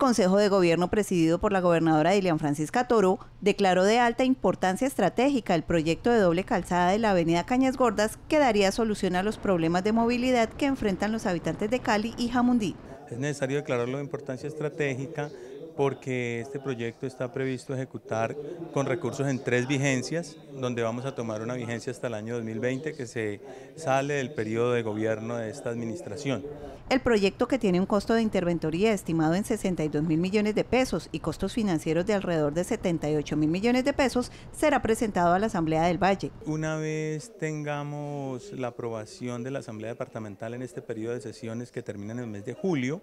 Consejo de Gobierno presidido por la gobernadora Dilian Francisca Toro declaró de alta importancia estratégica el proyecto de doble calzada de la avenida Cañas Gordas que daría solución a los problemas de movilidad que enfrentan los habitantes de Cali y Jamundí. Es necesario declararlo de importancia estratégica porque este proyecto está previsto ejecutar con recursos en tres vigencias, donde vamos a tomar una vigencia hasta el año 2020 que se sale del periodo de gobierno de esta administración. El proyecto que tiene un costo de interventoría estimado en 62 mil millones de pesos y costos financieros de alrededor de 78 mil millones de pesos será presentado a la Asamblea del Valle. Una vez tengamos la aprobación de la Asamblea Departamental en este periodo de sesiones que termina en el mes de julio,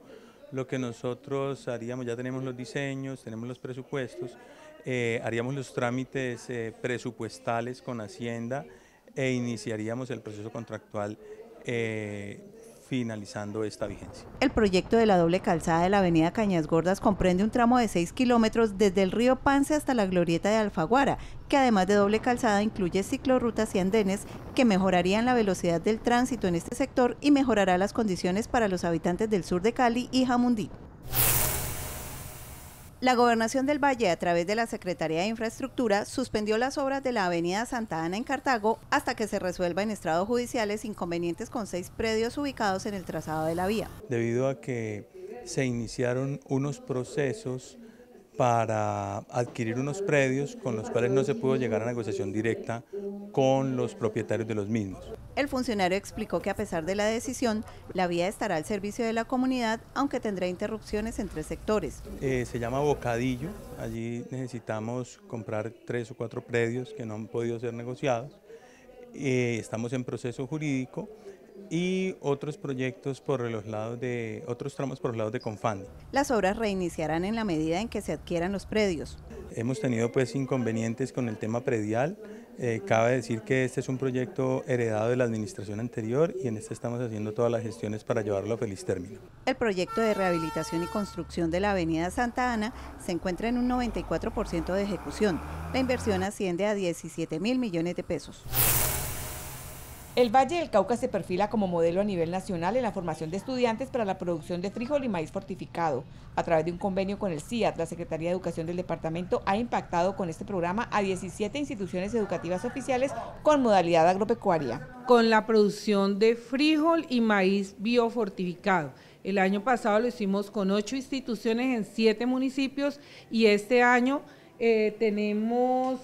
lo que nosotros haríamos, ya tenemos los diseños, tenemos los presupuestos, eh, haríamos los trámites eh, presupuestales con Hacienda e iniciaríamos el proceso contractual eh, finalizando esta vigencia. El proyecto de la doble calzada de la avenida Cañas Gordas comprende un tramo de 6 kilómetros desde el río Pance hasta la glorieta de Alfaguara, que además de doble calzada incluye ciclorrutas y andenes que mejorarían la velocidad del tránsito en este sector y mejorará las condiciones para los habitantes del sur de Cali y Jamundí. La Gobernación del Valle, a través de la Secretaría de Infraestructura, suspendió las obras de la Avenida Santa Ana en Cartago hasta que se resuelvan en estrados judiciales inconvenientes con seis predios ubicados en el trazado de la vía. Debido a que se iniciaron unos procesos para adquirir unos predios con los cuales no se pudo llegar a negociación directa con los propietarios de los mismos. El funcionario explicó que a pesar de la decisión, la vía estará al servicio de la comunidad, aunque tendrá interrupciones entre sectores. Eh, se llama Bocadillo, allí necesitamos comprar tres o cuatro predios que no han podido ser negociados. Eh, estamos en proceso jurídico y otros proyectos por los lados de otros tramos por los lados de Confandi. Las obras reiniciarán en la medida en que se adquieran los predios. Hemos tenido pues inconvenientes con el tema predial. Eh, cabe decir que este es un proyecto heredado de la administración anterior y en este estamos haciendo todas las gestiones para llevarlo a feliz término. El proyecto de rehabilitación y construcción de la avenida Santa Ana se encuentra en un 94% de ejecución. La inversión asciende a 17 mil millones de pesos. El Valle del Cauca se perfila como modelo a nivel nacional en la formación de estudiantes para la producción de frijol y maíz fortificado. A través de un convenio con el CIAT, la Secretaría de Educación del Departamento ha impactado con este programa a 17 instituciones educativas oficiales con modalidad agropecuaria. Con la producción de frijol y maíz biofortificado. El año pasado lo hicimos con ocho instituciones en siete municipios y este año eh, tenemos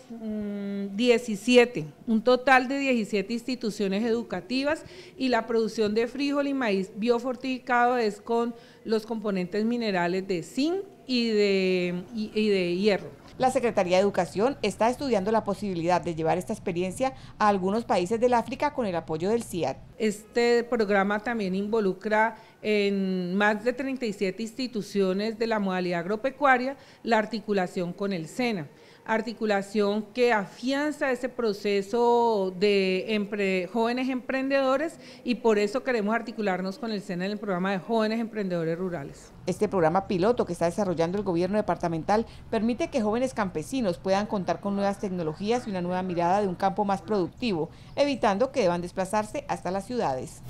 17, mm, un total de 17 instituciones educativas y la producción de frijol y maíz biofortificado es con los componentes minerales de zinc y de, de hierro. La Secretaría de Educación está estudiando la posibilidad de llevar esta experiencia a algunos países del África con el apoyo del CIAD. Este programa también involucra en más de 37 instituciones de la modalidad agropecuaria la articulación con el SENA articulación que afianza ese proceso de jóvenes emprendedores y por eso queremos articularnos con el SENA en el programa de jóvenes emprendedores rurales. Este programa piloto que está desarrollando el gobierno departamental permite que jóvenes campesinos puedan contar con nuevas tecnologías y una nueva mirada de un campo más productivo, evitando que deban desplazarse hasta las ciudades.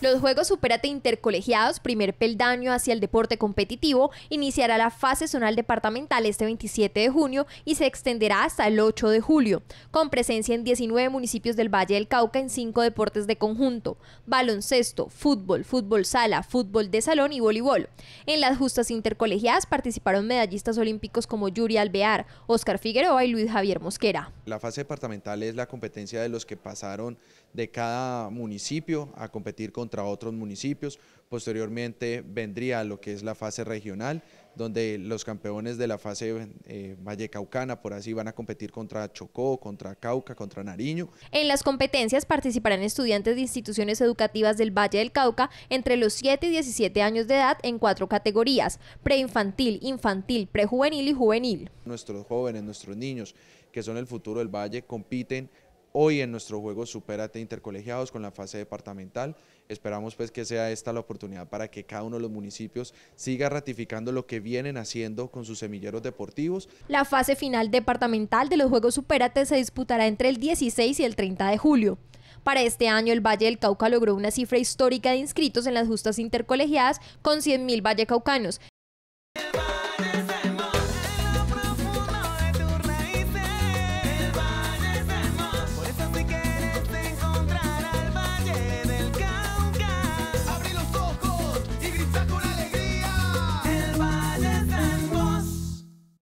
Los Juegos Superate Intercolegiados, primer peldaño hacia el deporte competitivo, iniciará la fase zonal departamental este 27 de junio y se extenderá hasta el 8 de julio, con presencia en 19 municipios del Valle del Cauca en cinco deportes de conjunto, baloncesto, fútbol, fútbol sala, fútbol de salón y voleibol. En las justas intercolegiadas participaron medallistas olímpicos como Yuri Alvear, Oscar Figueroa y Luis Javier Mosquera. La fase departamental es la competencia de los que pasaron de cada municipio a competir con contra otros municipios. Posteriormente vendría lo que es la fase regional, donde los campeones de la fase valle eh, vallecaucana, por así, van a competir contra Chocó, contra Cauca, contra Nariño. En las competencias participarán estudiantes de instituciones educativas del Valle del Cauca entre los 7 y 17 años de edad en cuatro categorías, preinfantil, infantil, prejuvenil y juvenil. Nuestros jóvenes, nuestros niños, que son el futuro del Valle, compiten hoy en nuestro juego Superate Intercolegiados con la fase departamental. Esperamos pues que sea esta la oportunidad para que cada uno de los municipios siga ratificando lo que vienen haciendo con sus semilleros deportivos. La fase final departamental de los Juegos Superate se disputará entre el 16 y el 30 de julio. Para este año, el Valle del Cauca logró una cifra histórica de inscritos en las justas intercolegiadas con 100.000 vallecaucanos,